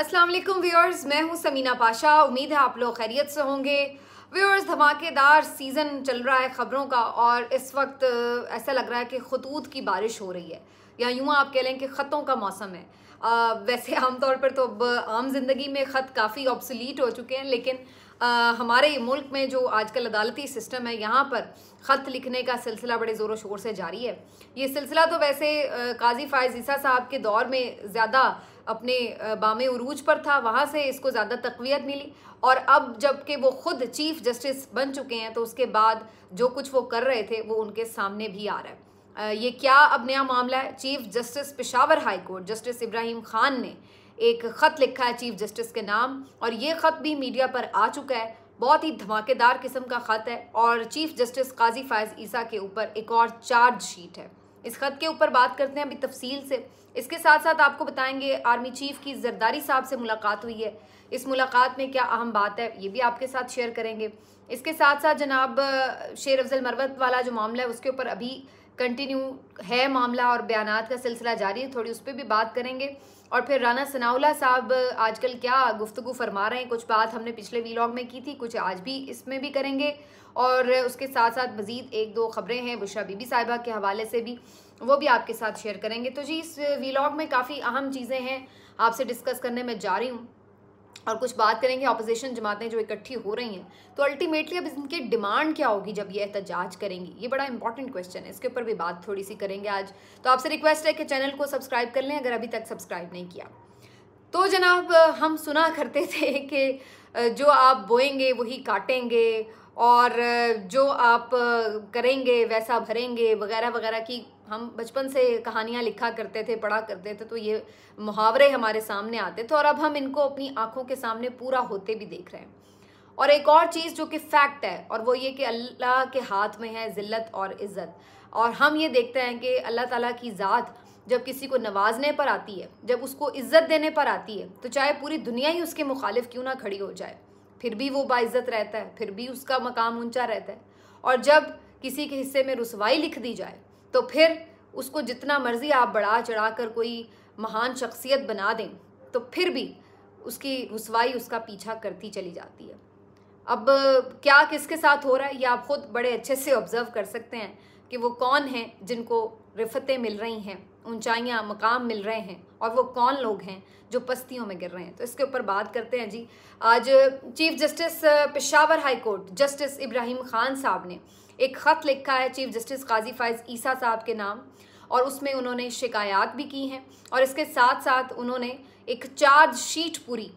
अस्सलाम वालेकुम व्यूअर्स मैं हूं समीना पाशा उम्मीद है आप लोग खैरियत से होंगे व्यूअर्स धमाकेदार सीज़न चल रहा है ख़बरों का और इस वक्त ऐसा लग रहा है कि खतूत की बारिश हो रही है या यूँ आप कह लें कि ख़तों का मौसम है आ, वैसे आमतौर पर तो अब आम जिंदगी में ख़त काफ़ी ऑब्सोलीट हो चुके हैं लेकिन आ, हमारे मुल्क में जो आजकल अदालती सिस्टम है यहाँ पर ख़त लिखने का सिलसिला बड़े ज़ोरों शोर से जारी है ये सिलसिला तो वैसे काजी फ़ायज़ ईसा साहब के दौर में ज़्यादा अपने बाम उरूज पर था वहाँ से इसको ज़्यादा तकवीत मिली और अब जबकि वो खुद चीफ जस्टिस बन चुके हैं तो उसके बाद जो कुछ वो कर रहे थे वो उनके सामने भी आ रहा है ये क्या अब नया मामला है chief justice Peshawar high court justice Ibrahim Khan ने एक ख़त लिखा है चीफ जस्टिस के नाम और ये ख़त भी मीडिया पर आ चुका है बहुत ही धमाकेदार किस्म का ख़त है और चीफ जस्टिस काजी फायज ईसा के ऊपर एक और चार्ज शीट है इस ख़त के ऊपर बात करते हैं अभी तफसील से इसके साथ साथ आपको बताएंगे आर्मी चीफ की जरदारी साहब से मुलाकात हुई है इस मुलाकात में क्या अहम बात है ये भी आपके साथ शेयर करेंगे इसके साथ साथ जनाब शेर अफजल मरवत वाला जो मामला है उसके ऊपर अभी कंटिन्यू है मामला और बयान का सिलसिला जारी है थोड़ी उस पर भी बात करेंगे और फिर राना सनाउला साहब आजकल क्या गुफ्तु फरमा रहे हैं कुछ बात हमने पिछले वीलॉग में की थी कुछ आज भी इसमें भी करेंगे और उसके साथ साथ मज़ीद एक दो खबरें हैं बुशा बीबी साहिबा के हवाले से भी वो भी आपके साथ शेयर करेंगे तो जी इस वीलॉग में काफ़ी अहम चीज़ें हैं आपसे डिस्कस करने में जा रही हूँ और कुछ बात करेंगे अपोजिशन जमातें जो इकट्ठी हो रही हैं तो अल्टीमेटली अब इनकी डिमांड क्या होगी जब ये एहतजाज करेंगी ये बड़ा इंपॉर्टेंट क्वेश्चन है इसके ऊपर भी बात थोड़ी सी करेंगे आज तो आपसे रिक्वेस्ट है कि चैनल को सब्सक्राइब कर लें अगर अभी तक सब्सक्राइब नहीं किया तो जनाब हम सुना करते थे कि जो आप बोएंगे वही काटेंगे और जो आप करेंगे वैसा भरेंगे वगैरह वगैरह की हम बचपन से कहानियाँ लिखा करते थे पढ़ा करते थे तो ये मुहावरे हमारे सामने आते थे तो और अब हम इनको अपनी आँखों के सामने पूरा होते भी देख रहे हैं और एक और चीज़ जो कि फैक्ट है और वो ये कि अल्लाह के हाथ में है ज़िल्लत और इज़्ज़त और हम ये देखते हैं कि अल्लाह ताला की ज़ात जब किसी को नवाजने पर आती है जब उसको इज़्ज़त देने पर आती है तो चाहे पूरी दुनिया ही उसके मुखालिफ क्यों ना खड़ी हो जाए फिर भी वो बाइज़्ज़त रहता है फिर भी उसका मकाम ऊंचा रहता है और जब किसी के हिस्से में रसवाई लिख दी जाए तो फिर उसको जितना मर्ज़ी आप बढ़ा चढ़ा कर कोई महान शख्सियत बना दें तो फिर भी उसकी रसवाई उसका पीछा करती चली जाती है अब क्या किसके साथ हो रहा है ये आप ख़ुद बड़े अच्छे से ऑब्ज़र्व कर सकते हैं कि वो कौन हैं जिनको रिफतें मिल रही हैं ऊंचाइयां मकाम मिल रहे हैं और वो कौन लोग हैं जो पस्तियों में गिर रहे हैं तो इसके ऊपर बात करते हैं जी आज chief justice Peshawar high court justice Ibrahim Khan साहब ने एक ख़त लिखा है चीफ जस्टिस काजी फायज ईसा साहब के नाम और उसमें उन्होंने शिकायत भी की हैं और इसके साथ साथ उन्होंने एक चार्ज शीट पूरी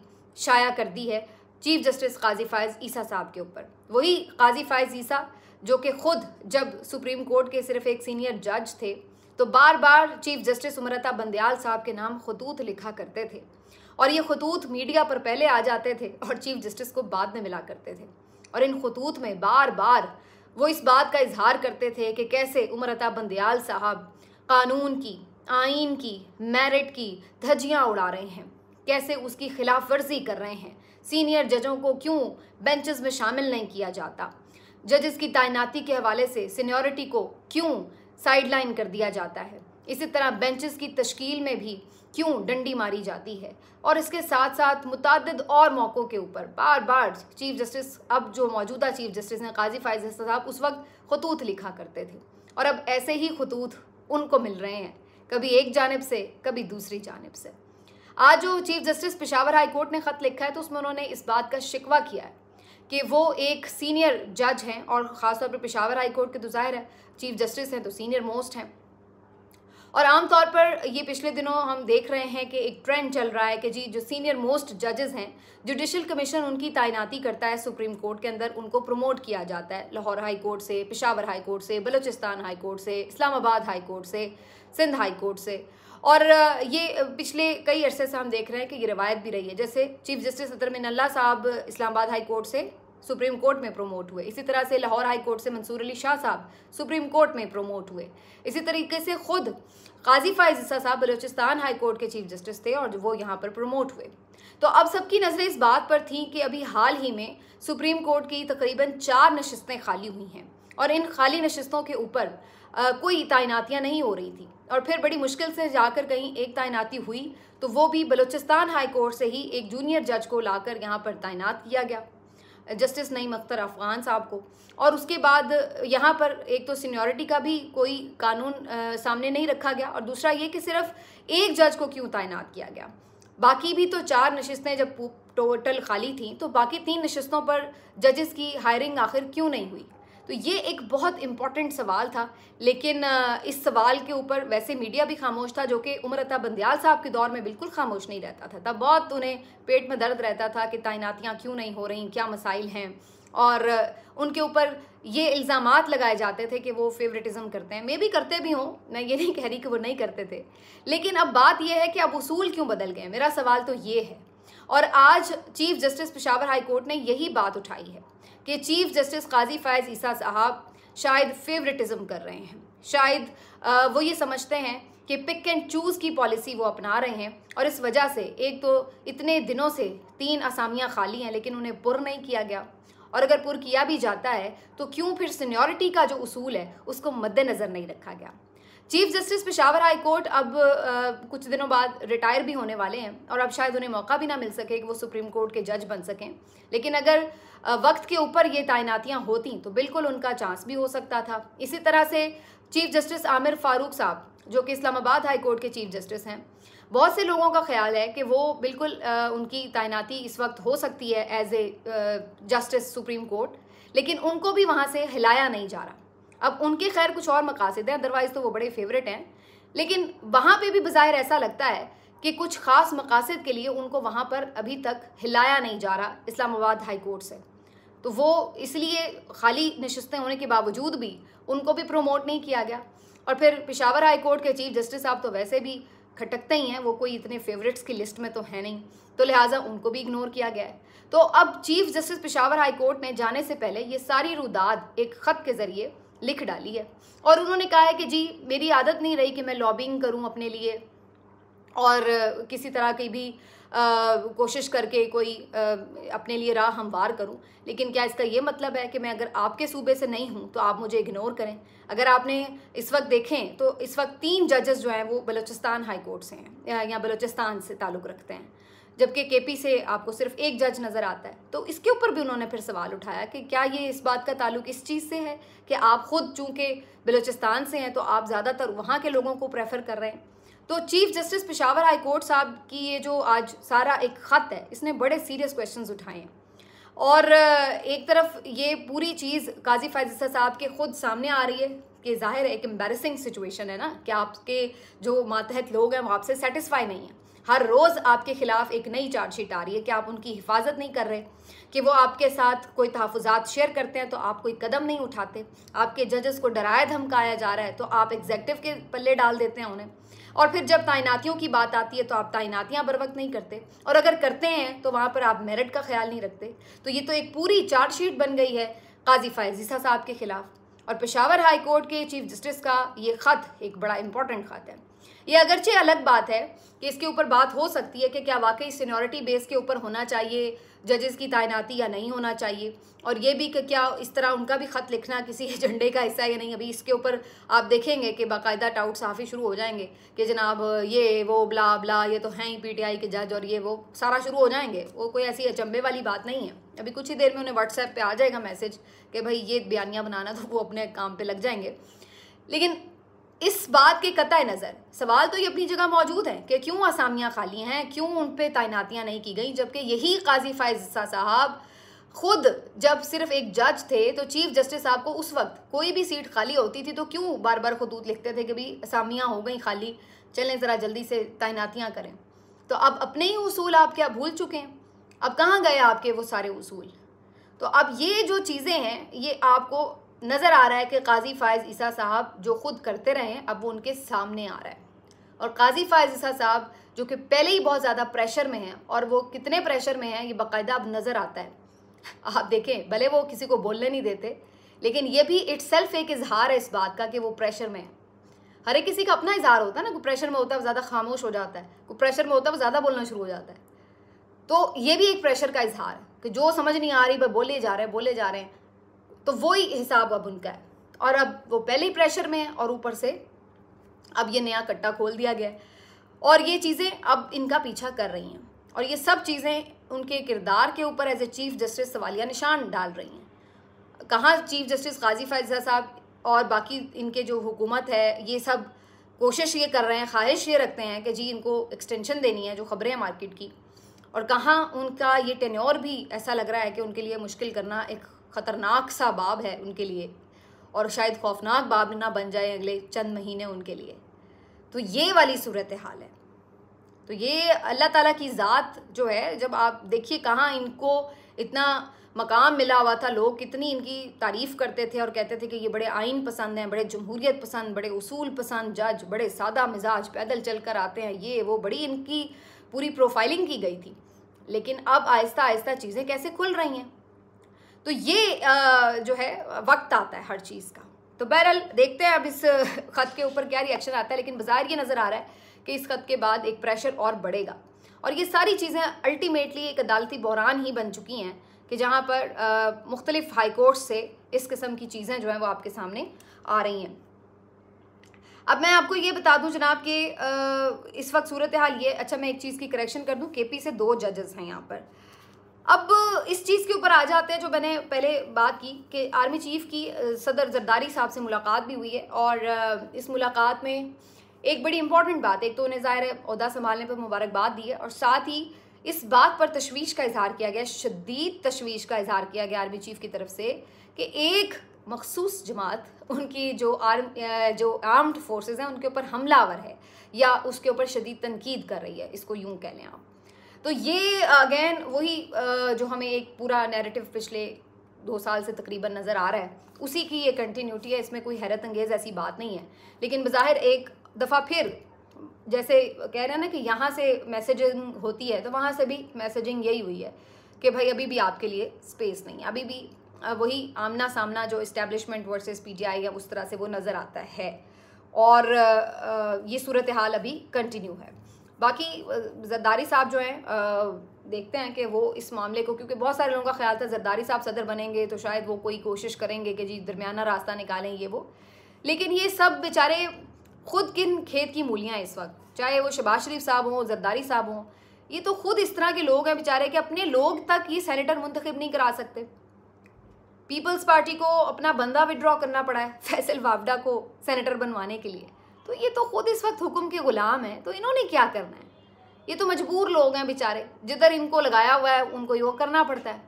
शाया कर दी है चीफ जस्टिस काजी फायज ईसा साहब के ऊपर वही काजी फायज ईसा जो कि खुद जब सुप्रीम कोर्ट के सिर्फ एक सीनियर जज थे तो बार बार चीफ जस्टिस उमरता बंदयाल साहब के नाम खतूत लिखा करते थे और ये खतूत मीडिया पर पहले आ जाते थे और चीफ जस्टिस को बाद में मिला करते थे और इन खतूत में बार बार वो इस बात का इजहार करते थे कि कैसे उमरता बंदयाल साहब कानून की आइन की मेरिट की धज्जियाँ उड़ा रहे हैं कैसे उसकी खिलाफ वर्जी कर रहे हैं सीनियर जजों को क्यों बेंचेस में शामिल नहीं किया जाता जजेस की तैनाती के हवाले से सीनियोरिटी को क्यों साइडलाइन कर दिया जाता है इसी तरह बेंचेस की तश्कील में भी क्यों डंडी मारी जाती है और इसके साथ साथ मुतद और मौक़ों के ऊपर बार बार चीफ जस्टिस अब जो मौजूदा चीफ जस्टिस हैं काजी फायज साहब उस वक्त खतूत लिखा करते थे और अब ऐसे ही खतूत उनको मिल रहे हैं कभी एक जानब से कभी दूसरी जानब से आज जो chief justice Peshawar high court ने ख़त लिखा है तो उसमें उन्होंने इस बात का शिकवा किया है कि वो एक सीनियर जज हैं और ख़ासतौर पर पिशावर हाई कोर्ट के तो ज़ाहिर है चीफ जस्टिस हैं तो सीनियर मोस्ट हैं और आमतौर पर ये पिछले दिनों हम देख रहे हैं कि एक ट्रेंड चल रहा है कि जी जो सीनियर मोस्ट जजेस हैं जुडिशल कमीशन उनकी तैनाती करता है सुप्रीम कोर्ट के अंदर उनको प्रमोट किया जाता है लाहौर हाई कोर्ट से पिशावर हाई कोर्ट से बलूचिस्तान हाई कोर्ट से इस्लामाबाद हाई कोर्ट से सिंध हाई कोर्ट से और ये पिछले कई अरसे से हम देख रहे हैं कि ये रवायत भी रही है जैसे चीफ जस्टिस अदर मिनल्ला साहब इस्लामाबाद हाई कोर्ट से सुप्रीम कोर्ट में प्रमोट हुए इसी तरह से लाहौर हाई कोर्ट से मंसूर अली शाह साहब सुप्रीम कोर्ट में प्रमोट हुए इसी तरीके से खुद काजी फायज ईसा साहब बलोचिस्तान हाई कोर्ट के चीफ जस्टिस थे और वो यहाँ पर प्रमोट हुए तो अब सबकी नज़रें इस बात पर थी कि अभी हाल ही में सुप्रीम कोर्ट की तकरीबन चार नशस्तें खाली हुई हैं और इन खाली नशस्तों के ऊपर कोई तैनातियाँ नहीं हो रही थी और फिर बड़ी मुश्किल से जाकर कहीं एक तैनाती हुई तो वो भी बलोचिस्तान हाई कोर्ट से ही एक जूनियर जज को लाकर यहाँ पर तैनात किया गया जस्टिस नईम अख्तर अफ़गान साहब को और उसके बाद यहाँ पर एक तो सीनियोरिटी का भी कोई कानून आ, सामने नहीं रखा गया और दूसरा ये कि सिर्फ एक जज को क्यों तैनात किया गया बाकी भी तो चार नशस्तें जब टोटल खाली थीं तो बाकी तीन नशस्तों पर जजेस की हायरिंग आखिर क्यों नहीं हुई तो ये एक बहुत इम्पॉर्टेंट सवाल था लेकिन इस सवाल के ऊपर वैसे मीडिया भी खामोश था जो कि उम्रता अता बंदयाल साहब के दौर में बिल्कुल खामोश नहीं रहता था तब बहुत उन्हें पेट में दर्द रहता था कि तैनातियाँ क्यों नहीं हो रही क्या मसाइल हैं और उनके ऊपर ये इल्ज़ाम लगाए जाते थे कि वो फेवरेटिज़म करते हैं मे भी करते भी हों मैं ये नहीं कह रही कि वो नहीं करते थे लेकिन अब बात यह है कि अब उसूल क्यों बदल गए मेरा सवाल तो ये है और आज chief justice Peshawar high court ने यही बात उठाई है कि चीफ जस्टिस काजी फ़ायज़ ईसा साहब शायद फेवरेटिज़म कर रहे हैं शायद वो ये समझते हैं कि पिक एंड चूज़ की पॉलिसी वो अपना रहे हैं और इस वजह से एक तो इतने दिनों से तीन असामियाँ खाली हैं लेकिन उन्हें पुर नहीं किया गया और अगर पुर किया भी जाता है तो क्यों फिर सीनियोरिटी का जो उसूल है उसको मद्देनज़र नहीं रखा गया chief justice Peshawar high court अब आ, कुछ दिनों बाद रिटायर भी होने वाले हैं और अब शायद उन्हें मौका भी ना मिल सके कि वो सुप्रीम कोर्ट के जज बन सकें लेकिन अगर वक्त के ऊपर ये तैनातियाँ होती तो बिल्कुल उनका चांस भी हो सकता था इसी तरह से चीफ जस्टिस आमिर फारूक साहब जो कि इस्लामाबाद हाई कोर्ट के चीफ जस्टिस हैं बहुत से लोगों का ख्याल है कि वो बिल्कुल आ, उनकी तैनाती इस वक्त हो सकती है as a justice supreme court लेकिन उनको भी वहाँ से हिलाया नहीं जा रहा अब उनके खैर कुछ और मकासद हैं अदरवाइज़ तो वो बड़े फेवरेट हैं लेकिन वहाँ पे भी बज़ाहिर ऐसा लगता है कि कुछ ख़ास मकासद के लिए उनको वहाँ पर अभी तक हिलाया नहीं जा रहा इस्लामाबाद हाई कोर्ट से तो वो इसलिए खाली नशस्तें होने के बावजूद भी उनको भी प्रमोट नहीं किया गया और फिर पिशावर हाई कोर्ट के चीफ जस्टिस साहब तो वैसे भी खटकते ही हैं वो कोई इतने फेवरेट्स की लिस्ट में तो है नहीं तो लिहाजा उनको भी इग्नोर किया गया है तो अब chief justice Peshawar high court ने जाने से पहले ये सारी रुदाद एक ख़त के ज़रिए लिख डाली है और उन्होंने कहा है कि जी मेरी आदत नहीं रही कि मैं लॉबिंग करूं अपने लिए और किसी तरह की भी आ, कोशिश करके कोई आ, अपने लिए राह हमवार करूं लेकिन क्या इसका ये मतलब है कि मैं अगर आपके सूबे से नहीं हूं तो आप मुझे इग्नोर करें अगर आपने इस वक्त देखें तो इस वक्त तीन जजेस जो हैं वो बलूचिस्तान हाई कोर्ट से हैं या बलूचिस्तान से ताल्लुक़ रखते हैं जबकि के पी से आपको सिर्फ एक जज नज़र आता है तो इसके ऊपर भी उन्होंने फिर सवाल उठाया कि क्या ये इस बात का ताल्लुक इस चीज़ से है कि आप खुद चूँकि बलूचिस्तान से हैं तो आप ज़्यादातर वहाँ के लोगों को प्रेफर कर रहे हैं तो chief justice Peshawar high court साहब की ये जो आज सारा एक ख़त है इसने बड़े सीरियस क्वेश्चन उठाए हैं और एक तरफ ये पूरी चीज़ काजी फायजिस्ता साहब के खुद सामने आ रही है कि जाहिर एक एम्बेसिंग सिचुएशन है ना कि आपके जो मातहत लोग हैं वो आपसे सेटिस्फाई नहीं हैं हर रोज़ आपके खिलाफ एक नई चार्जशीट आ रही है कि आप उनकी हिफाजत नहीं कर रहे कि वो आपके साथ कोई तहफात शेयर करते हैं तो आप कोई कदम नहीं उठाते आपके जजेस को डराया धमकाया जा रहा है तो आप एग्जेक्टिव के पल्ले डाल देते हैं उन्हें और फिर जब तैनातियों की बात आती है तो आप तैनातियाँ बर वक्त नहीं करते और अगर करते हैं तो वहाँ पर आप मेरिट का ख्याल नहीं रखते तो ये तो एक पूरी चार्जशीट बन गई है काजी फायजीसा साहब के खिलाफ और पेशावर हाई कोर्ट के चीफ जस्टिस का ये ख़त एक बड़ा इंपॉर्टेंट ख़त है ये अगरचे अलग बात है कि इसके ऊपर बात हो सकती है कि क्या वाकई सीनियोरिटी बेस के ऊपर होना चाहिए जजेस की तैनाती या नहीं होना चाहिए और ये भी कि क्या इस तरह उनका भी ख़त लिखना किसी एजेंडे का हिस्सा या नहीं अभी इसके ऊपर आप देखेंगे कि बाकायदा टाउट साफ़ी शुरू हो जाएंगे कि जनाब ये वो बला बला ये तो हैं ही पीटीआई के जज और ये वो सारा शुरू हो जाएंगे वो कोई ऐसी अचंबे वाली बात नहीं है अभी कुछ ही देर में उन्हें व्हाट्सएप पर आ जाएगा मैसेज कि भाई ये बयानियाँ बनाना तो वो अपने काम पर लग जाएंगे लेकिन इस बात के कतः नज़र सवाल तो ये अपनी जगह मौजूद है कि क्यों आसामियाँ खाली हैं क्यों उन पर तैनातियाँ नहीं की गई जबकि यही काजी फायजा साहब खुद जब सिर्फ एक जज थे तो चीफ जस्टिस साहब को उस वक्त कोई भी सीट खाली होती थी तो क्यों बार बार खतूत लिखते थे कि भाई असामियाँ हो गई खाली चलें ज़रा जल्दी से तैनातियाँ करें तो अब अपने ही उसूल आप क्या भूल चुके हैं अब कहाँ गए आपके वो सारे उसूल तो अब ये जो चीज़ें हैं ये आपको नज़र आ रहा है कि काजी फ़ायज़ ईसा साहब जो खुद करते रहे हैं अब वो उनके सामने आ रहा है और काजी फ़ायज़ ईसा साहब जो कि पहले ही बहुत ज़्यादा प्रेशर में हैं और वो कितने प्रेशर में हैं ये बाकायदा अब नज़र आता है आप देखें भले वो किसी को बोलने नहीं देते लेकिन ये भी इट्स एक इजहार है इस बात का कि वो प्रेशर में है हर एक किसी का अपना इजहार होता है ना कोई प्रेशर में होता है ज़्यादा खामोश हो जाता है कोई प्रेशर में होता है वो ज़्यादा बोलना शुरू हो जाता है तो ये भी एक प्रेशर का इजहार है कि जो समझ नहीं आ रही वह बोले जा रहे हैं बोले जा रहे हैं तो वही हिसाब अब उनका है और अब वो पहले ही प्रेशर में है और ऊपर से अब ये नया कट्टा खोल दिया गया और ये चीज़ें अब इनका पीछा कर रही हैं और ये सब चीज़ें उनके किरदार के ऊपर एज ए चीफ जस्टिस सवालिया निशान डाल रही हैं कहाँ चीफ जस्टिस गाजी फैजा साहब और बाकी इनके जो हुकूमत है ये सब कोशिश ये कर रहे हैं ख्वाहिश ये रखते हैं कि जी इनको एक्सटेंशन देनी है जो खबरें हैं मार्केट की और कहाँ उनका ये टेन्योर भी ऐसा लग रहा है कि उनके लिए मुश्किल करना एक ख़तरनाक सा बाब है उनके लिए और शायद खौफनाक बाब ना बन जाए अगले चंद महीने उनके लिए तो ये वाली सूरत हाल है तो ये अल्लाह ताला की ज़ात जो है जब आप देखिए कहाँ इनको इतना मकाम मिला हुआ था लोग कितनी इनकी तारीफ़ करते थे और कहते थे कि ये बड़े आइन पसंद हैं बड़े जमहूरियत पसंद बड़े उसूल पसंद जज बड़े सादा मिजाज पैदल चल कर आते हैं ये वो बड़ी इनकी पूरी प्रोफाइलिंग की गई थी लेकिन अब आहिस्ता आहिस्ता चीज़ें कैसे खुल रही हैं तो ये जो है वक्त आता है हर चीज़ का तो बहरहाल देखते हैं अब इस ख़त के ऊपर क्या रिएक्शन आता है लेकिन बाजार ये नज़र आ रहा है कि इस ख़त के बाद एक प्रेशर और बढ़ेगा और ये सारी चीज़ें अल्टीमेटली एक अदालती बहरान ही बन चुकी हैं कि जहाँ पर मुख्तलिफ़ हाई कोर्ट से इस किस्म की चीज़ें जो हैं वो आपके सामने आ रही हैं अब मैं आपको ये बता दूं जनाब कि इस वक्त सूरत हाल ये अच्छा मैं एक चीज़ की करेक्शन कर दूं केपी से दो जजेस हैं यहाँ पर अब इस चीज़ के ऊपर आ जाते हैं जो मैंने पहले बात की कि आर्मी चीफ की सदर जरदारी साहब से मुलाकात भी हुई है और इस मुलाकात में एक बड़ी इंपॉर्टेंट बात एक तो उन्हें ज़ाहिर अहदा संभालने पर मुबारकबाद दी है और साथ ही इस बात पर तशवीश का इजहार किया गया शदीद तशवीश का इजहार किया गया आर्मी चीफ की तरफ से कि एक मखसूस जमात उनकी जो आर्म जो आर्म्ड फोर्सेज हैं उनके ऊपर हमलावर है या उसके ऊपर शदीद तनकीद कर रही है इसको यूं कह लें आप तो ये अगेन वही जो हमें एक पूरा नैरेटिव पिछले दो साल से तकरीबन नज़र आ रहा है उसी की ये कंटिन्यूटी है इसमें कोई हैरत अंगेज़ ऐसी बात नहीं है लेकिन बज़ाहिर एक दफ़ा फिर जैसे कह रहे हैं ना कि यहाँ से मैसेजिंग होती है तो वहाँ से भी मैसेजिंग यही हुई है कि भाई अभी भी आपके लिए स्पेस नहीं है अभी भी वही आमना सामना जो इस्टेब्लिशमेंट वर्सेस आई या उस तरह से वो नज़र आता है और ये सूरत हाल अभी कंटिन्यू है बाकी जद्दारी साहब जो हैं देखते हैं कि वो इस मामले को क्योंकि बहुत सारे लोगों का ख्याल था जद्दारी साहब सदर बनेंगे तो शायद वो कोई कोशिश करेंगे कि जी दरमियाना रास्ता निकालें ये वो लेकिन ये सब बेचारे खुद किन खेत की मूलियाँ इस वक्त चाहे वो शबाज शरीफ साहब हों जद्दारी साहब हों ये तो खुद इस तरह के लोग हैं बेचारे कि अपने लोग तक ये सैनिटर मुंतखब नहीं करा सकते पीपल्स पार्टी को अपना बंदा विड्रॉ करना पड़ा है फैसल वावडा को सेनेटर बनवाने के लिए तो ये तो खुद इस वक्त हुक्म के ग़ुलाम हैं तो इन्होंने क्या करना है ये तो मजबूर लोग हैं बेचारे जिधर इनको लगाया हुआ है उनको योग करना पड़ता है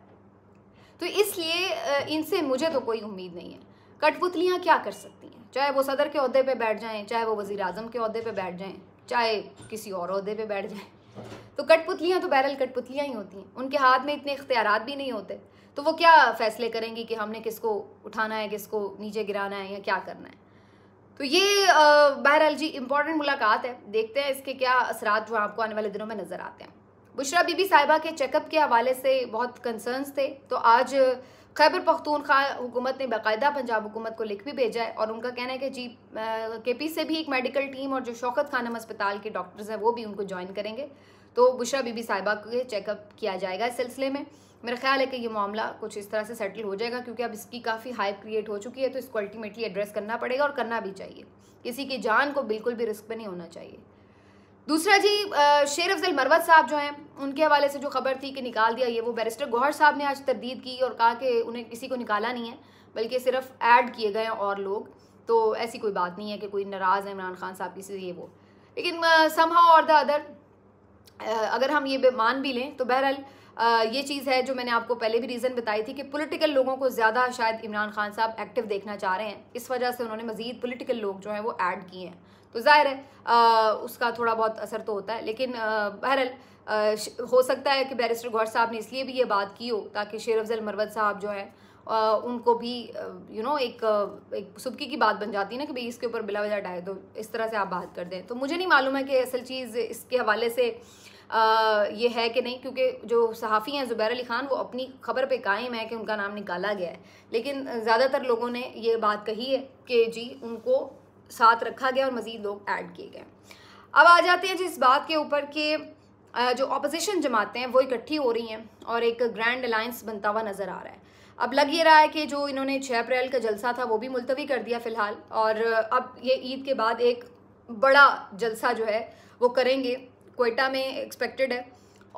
तो इसलिए इनसे मुझे तो कोई उम्मीद नहीं है कठपुतलियाँ क्या कर सकती हैं चाहे वो सदर के अहदे पर बैठ जाएँ चाहे वो वज़ी अजम के अहदे पर बैठ जाएँ चाहे किसी और अहदे पर बैठ जाएँ तो कठपुतलियाँ तो बहरल कठपुतलियाँ ही होती हैं उनके हाथ में इतने इख्तियार भी नहीं होते तो वो क्या फ़ैसले करेंगी कि हमने किसको उठाना है किसको नीचे गिराना है या क्या करना है तो ये बहरहाल जी इम्पोर्टेंट मुलाकात है देखते हैं इसके क्या असरा जो आपको आने वाले दिनों में नज़र आते हैं बुशरा बीबी साहिबा के चेकअप के हवाले से बहुत कंसर्नस थे तो आज खैबर पख्तूनख्वा हुकूमत ने बाकायदा पंजाब हुकूमत को लिख भी भेजा है और उनका कहना है कि जी के पी से भी एक मेडिकल टीम और जो शौकत खानम अस्पताल के डॉक्टर्स हैं वो भी उनको ज्वाइन करेंगे तो बुशरा बीबी साहिबा के चेकअप किया जाएगा इस सिलसिले में मेरा ख्याल है कि ये मामला कुछ इस तरह से सेटल हो जाएगा क्योंकि अब इसकी काफ़ी हाइप क्रिएट हो चुकी है तो इसको अल्टीमेटली एड्रेस करना पड़ेगा और करना भी चाहिए किसी की जान को बिल्कुल भी रिस्क पर नहीं होना चाहिए दूसरा जी शेर अफजल मरवत साहब जो हैं उनके हवाले से जो खबर थी कि निकाल दिया ये वो बैरिस्टर गौहर साहब ने आज तरदीद की और कहा कि उन्हें किसी को निकाला नहीं है बल्कि सिर्फ ऐड किए गए और लोग तो ऐसी कोई बात नहीं है कि कोई नाराज़ है इमरान खान साहब किसी से ये वो लेकिन समहा और द अदर अगर हम ये मान भी लें तो बहरहाल ये चीज़ है जो मैंने आपको पहले भी रीज़न बताई थी कि पॉलिटिकल लोगों को ज़्यादा शायद इमरान खान साहब एक्टिव देखना चाह रहे हैं इस वजह से उन्होंने मज़ीद पोलिटिकल लोग जो हैं वो ऐड किए हैं तो ज़ाहिर है आ, उसका थोड़ा बहुत असर तो होता है लेकिन बहरहाल हो सकता है कि बैरिस्टर गौर साहब ने इसलिए भी ये बात की हो ताकि शेर अफजल मरवत साहब जो है आ, उनको भी यू नो एक एक सुबकी की बात बन जाती है ना कि भाई इसके ऊपर बिला वजह डाए तो इस तरह से आप बात कर दें तो मुझे नहीं मालूम है कि असल चीज़ इसके हवाले से ये है कि नहीं क्योंकि जो सहाफ़ी हैं ज़ुबैर अली ख़ान वो अपनी खबर पे कायम है कि उनका नाम निकाला गया है लेकिन ज़्यादातर लोगों ने ये बात कही है कि जी उनको साथ रखा गया और मज़ीद लोग ऐड किए गए अब आ जाते हैं जी इस बात के ऊपर कि जो अपोजिशन जमातें हैं वो इकट्ठी हो रही हैं और एक ग्रैंड अलायंस बनता हुआ नज़र आ रहा है अब लग ये रहा है कि जो इन्होंने छः अप्रैल का जलसा था वो भी मुलतवी कर दिया फ़िलहाल और अब ये ईद के बाद एक बड़ा जलसा जो है वो करेंगे कोयटा में एक्सपेक्टेड है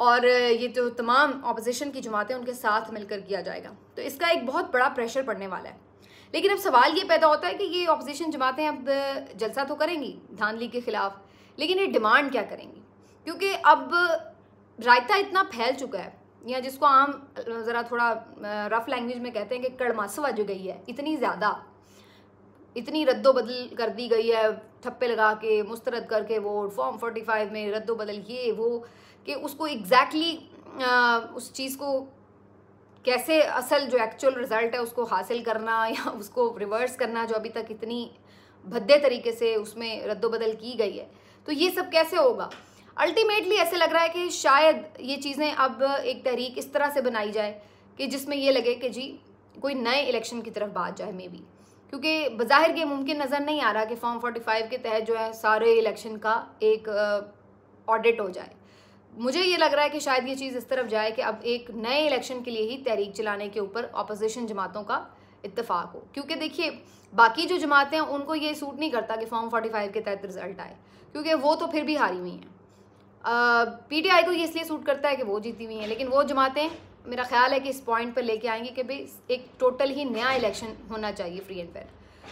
और ये जो तो तमाम अपोजिशन की जमातें उनके साथ मिलकर किया जाएगा तो इसका एक बहुत बड़ा प्रेशर पड़ने वाला है लेकिन अब सवाल ये पैदा होता है कि ये अपोजिशन जमातें अब जलसा तो करेंगी धानली के ख़िलाफ़ लेकिन ये डिमांड क्या करेंगी क्योंकि अब रायता इतना फैल चुका है या जिसको आम ज़रा थोड़ा रफ़ लैंग्वेज में कहते हैं कि कड़मासवा जो गई है इतनी ज़्यादा इतनी रद्दोबदल कर दी गई है ठप्पे लगा के मुस्तरद करके वो फॉर्म फोर्टी फाइव में रद्दोबदल ये वो कि उसको एग्जैक्टली exactly, उस चीज़ को कैसे असल जो एक्चुअल रिज़ल्ट है उसको हासिल करना या उसको रिवर्स करना जो अभी तक इतनी भद्दे तरीके से उसमें रद्दोबदल की गई है तो ये सब कैसे होगा अल्टीमेटली ऐसे लग रहा है कि शायद ये चीज़ें अब एक तहरीक इस तरह से बनाई जाए कि जिसमें ये लगे कि जी कोई नए इलेक्शन की तरफ बात जाए मे बी क्योंकि बज़ाहिर ये मुमकिन नज़र नहीं आ रहा कि फॉर्म 45 के तहत जो है सारे इलेक्शन का एक ऑडिट uh, हो जाए मुझे ये लग रहा है कि शायद ये चीज़ इस तरफ जाए कि अब एक नए इलेक्शन के लिए ही तहरीक चलाने के ऊपर अपोजिशन जमातों का इतफ़ाक हो क्योंकि देखिए बाकी जो जमातें हैं उनको ये सूट नहीं करता कि फॉर्म 45 के तहत रिजल्ट आए क्योंकि वो तो फिर भी हारी हुई हैं पीटीआई uh, को ये इसलिए सूट करता है कि वो जीती हुई हैं लेकिन वो जमातें मेरा ख्याल है कि इस पॉइंट पर लेके आएंगे कि भाई एक टोटल ही नया इलेक्शन होना चाहिए फ्री एंड फेयर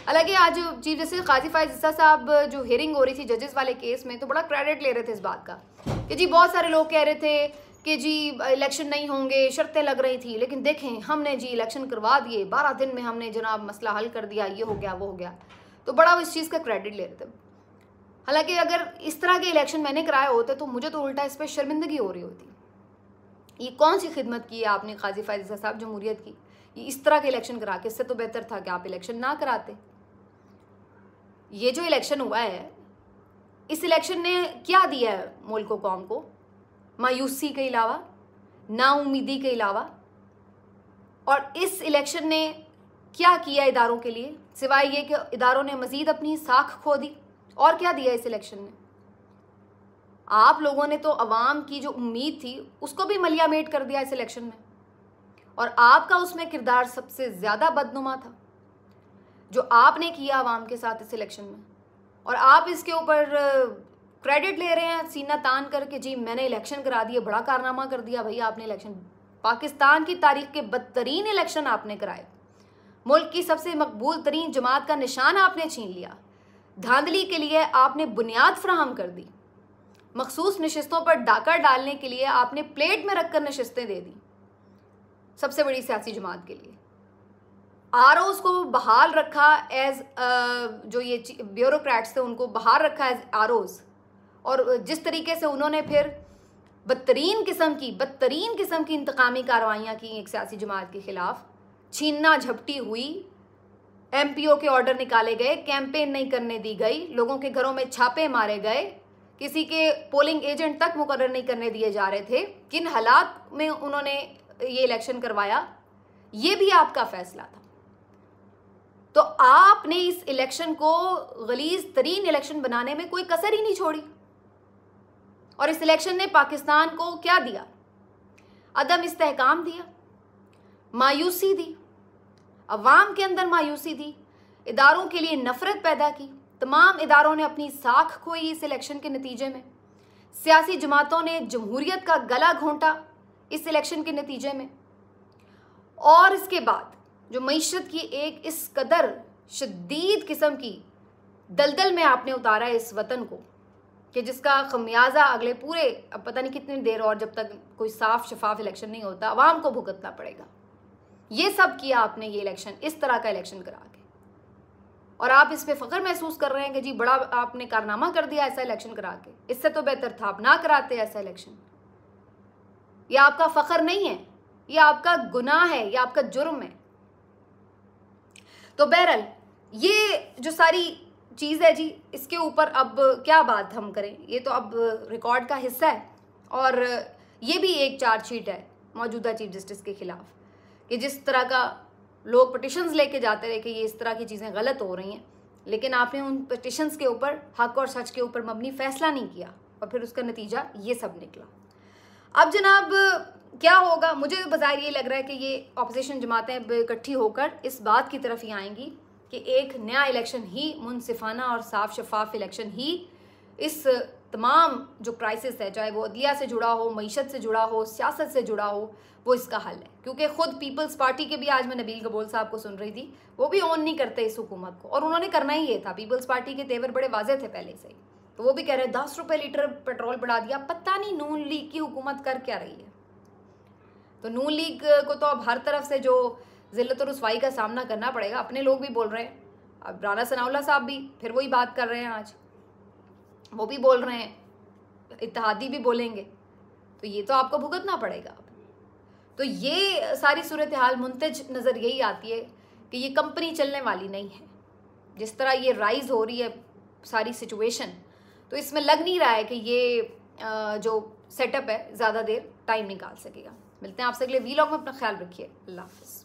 हालांकि आज चीफ जस्टिस काजी फायज साहब जो हियरिंग हो रही थी जजेस वाले केस में तो बड़ा क्रेडिट ले रहे थे इस बात का कि जी बहुत सारे लोग कह रहे थे कि जी इलेक्शन नहीं होंगे शर्तें लग रही थी लेकिन देखें हमने जी इलेक्शन करवा दिए बारह दिन में हमने जनाब मसला हल कर दिया ये हो गया वो हो गया तो बड़ा वो इस चीज़ का क्रेडिट ले रहे थे हालांकि अगर इस तरह के इलेक्शन मैंने कराए होते तो मुझे तो उल्टा इस पर शर्मिंदगी हो रही होती ये कौन सी खिदमत की है आपने काजी फायदा साहब जमहूरियत की ये इस तरह के इलेक्शन करा के इससे तो बेहतर था कि आप इलेक्शन ना कराते ये जो इलेक्शन हुआ है इस इलेक्शन ने क्या दिया है मुल्क कौम को मायूसी के अलावा नाउमीदी के अलावा और इस इलेक्शन ने क्या किया इदारों के लिए सिवाय ये कि इदारों ने मज़ीद अपनी साख खो दी और क्या दिया इस इलेक्शन ने आप लोगों ने तो अवाम की जो उम्मीद थी उसको भी मलियामेट कर दिया इस इलेक्शन में और आपका उसमें किरदार सबसे ज़्यादा बदनुमा था जो आपने किया आवाम के साथ इस इलेक्शन में और आप इसके ऊपर क्रेडिट ले रहे हैं सीना तान करके जी मैंने इलेक्शन करा दिए बड़ा कारनामा कर दिया भाई आपने इलेक्शन पाकिस्तान की तारीख के बदतरीन इलेक्शन आपने कराए मुल्क की सबसे मकबूल तरीन जमात का निशान आपने छीन लिया धांधली के लिए आपने बुनियाद फ्राहम कर दी मखसूस नशस्तों पर डाका डालने के लिए आपने प्लेट में रखकर नशस्तें दे दी सबसे बड़ी सियासी जमात के लिए आर को बहाल रखा एज जो ये ब्यूरोक्रेट्स थे उनको बहाल रखा एज आर और जिस तरीके से उन्होंने फिर बदतरीन किस्म की बदतरीन किस्म की इंतकामी कार्रवाइयाँ की एक सियासी जमात के ख़िलाफ़ छीनना झपटी हुई एमपीओ के ऑर्डर निकाले गए कैंपेन नहीं करने दी गई लोगों के घरों में छापे मारे गए किसी के पोलिंग एजेंट तक मुकर नहीं करने दिए जा रहे थे किन हालात में उन्होंने ये इलेक्शन करवाया ये भी आपका फैसला था तो आपने इस इलेक्शन को गलीज तरीन इलेक्शन बनाने में कोई कसर ही नहीं छोड़ी और इस इलेक्शन ने पाकिस्तान को क्या दिया अदम इस्तेकाम दिया मायूसी दी अवाम के अंदर मायूसी दी इदारों के लिए नफरत पैदा की तमाम इदारों ने अपनी साख खोई इस इलेक्शन के नतीजे में सियासी जमातों ने जमहूरियत का गला घोंटा इस इलेक्शन के नतीजे में और इसके बाद जो मीशत की एक इस कदर शदीद किस्म की दलदल में आपने उतारा इस वतन को कि जिसका खमियाजा अगले पूरे अब पता नहीं कितनी देर और जब तक कोई साफ शफाफ इलेक्शन नहीं होता आवाम को भुगतना पड़ेगा ये सब किया आपने ये इलेक्शन इस तरह का इलेक्शन करा के और आप इस पर फ़ख्र महसूस कर रहे हैं कि जी बड़ा आपने कारनामा कर दिया ऐसा इलेक्शन करा के इससे तो बेहतर था आप ना कराते ऐसा इलेक्शन ये आपका फ़ख्र नहीं है ये आपका गुनाह है यह आपका जुर्म है तो बहरल ये जो सारी चीज़ है जी इसके ऊपर अब क्या बात हम करें ये तो अब रिकॉर्ड का हिस्सा है और ये भी एक चार्जशीट है मौजूदा चीफ जस्टिस के ख़िलाफ़ कि जिस तरह का लोग पटिशन्स लेके जाते रहे कि ये इस तरह की चीज़ें गलत हो रही हैं लेकिन आपने उन पटिशन्स के ऊपर हक और सच के ऊपर मबनी फैसला नहीं किया और फिर उसका नतीजा ये सब निकला अब जनाब क्या होगा मुझे बाजार ये लग रहा है कि ये अपोजिशन जमातें इकट्ठी होकर इस बात की तरफ ही आएंगी कि एक नया इलेक्शन ही मुनसिफाना और साफ शफाफ इलेक्शन ही इस तमाम जो क्राइसिस है चाहे वो अदलिया से जुड़ा हो मीशत से जुड़ा हो सियासत से जुड़ा हो वो इसका हल है क्योंकि खुद पीपल्स पार्टी के भी आज मैं नबील कबोल साहब को सुन रही थी वो भी ऑन नहीं करते इस हुकूमत को और उन्होंने करना ही ये था पीपल्स पार्टी के तेवर बड़े वाजे थे पहले से ही तो वो भी कह रहे हैं दस रुपये लीटर पेट्रोल बढ़ा दिया पता नहीं नून लीग की हुकूमत कर क्या रही है तो नून लीग को तो अब हर तरफ से जो ज़िलत और रसवाई का सामना करना पड़ेगा अपने लोग भी बोल रहे हैं अब राना सनाउल्ला साहब भी फिर वही बात कर रहे हैं आज वो भी बोल रहे हैं इतिहादी भी बोलेंगे तो ये तो आपको भुगतना पड़ेगा तो ये सारी सूरत हाल मुंतज नज़र यही आती है कि ये कंपनी चलने वाली नहीं है जिस तरह ये राइज हो रही है सारी सिचुएशन तो इसमें लग नहीं रहा है कि ये जो सेटअप है ज़्यादा देर टाइम निकाल सकेगा मिलते हैं आपसे अगले वीलॉग में अपना ख्याल रखिए अल्लाह हाफिज़